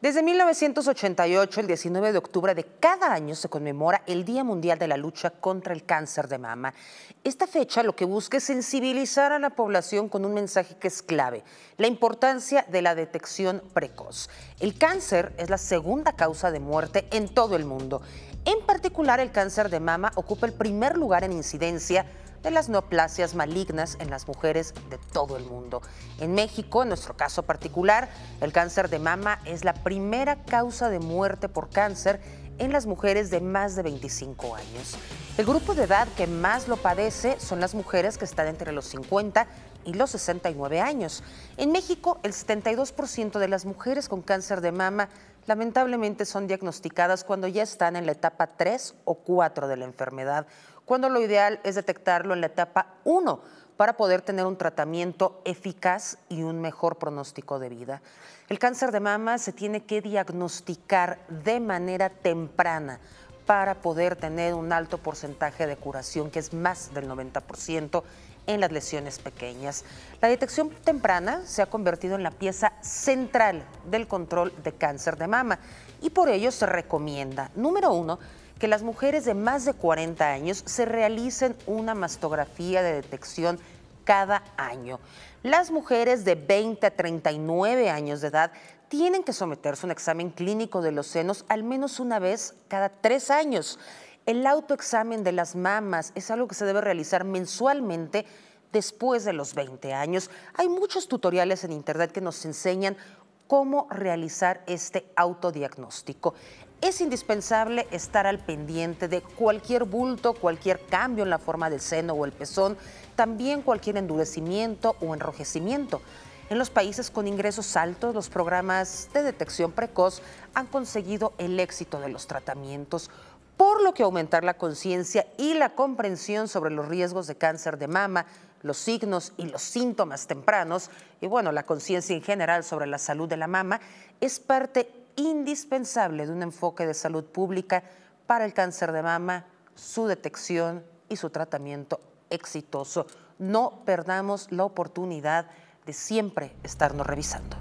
Desde 1988, el 19 de octubre de cada año se conmemora el Día Mundial de la Lucha contra el Cáncer de Mama. Esta fecha lo que busca es sensibilizar a la población con un mensaje que es clave, la importancia de la detección precoz. El cáncer es la segunda causa de muerte en todo el mundo. En particular, el cáncer de mama ocupa el primer lugar en incidencia de las neoplasias malignas en las mujeres de todo el mundo. En México, en nuestro caso particular, el cáncer de mama es la primera causa de muerte por cáncer en las mujeres de más de 25 años. El grupo de edad que más lo padece son las mujeres que están entre los 50 y los 69 años. En México, el 72% de las mujeres con cáncer de mama lamentablemente son diagnosticadas cuando ya están en la etapa 3 o 4 de la enfermedad, cuando lo ideal es detectarlo en la etapa 1 para poder tener un tratamiento eficaz y un mejor pronóstico de vida. El cáncer de mama se tiene que diagnosticar de manera temprana para poder tener un alto porcentaje de curación, que es más del 90% en las lesiones pequeñas. La detección temprana se ha convertido en la pieza central del control de cáncer de mama y por ello se recomienda, número uno, que las mujeres de más de 40 años se realicen una mastografía de detección cada año. Las mujeres de 20 a 39 años de edad tienen que someterse a un examen clínico de los senos al menos una vez cada tres años. El autoexamen de las mamas es algo que se debe realizar mensualmente después de los 20 años. Hay muchos tutoriales en Internet que nos enseñan cómo realizar este autodiagnóstico es indispensable estar al pendiente de cualquier bulto, cualquier cambio en la forma del seno o el pezón, también cualquier endurecimiento o enrojecimiento. En los países con ingresos altos, los programas de detección precoz han conseguido el éxito de los tratamientos, por lo que aumentar la conciencia y la comprensión sobre los riesgos de cáncer de mama, los signos y los síntomas tempranos, y bueno, la conciencia en general sobre la salud de la mama, es parte indispensable de un enfoque de salud pública para el cáncer de mama, su detección y su tratamiento exitoso. No perdamos la oportunidad de siempre estarnos revisando.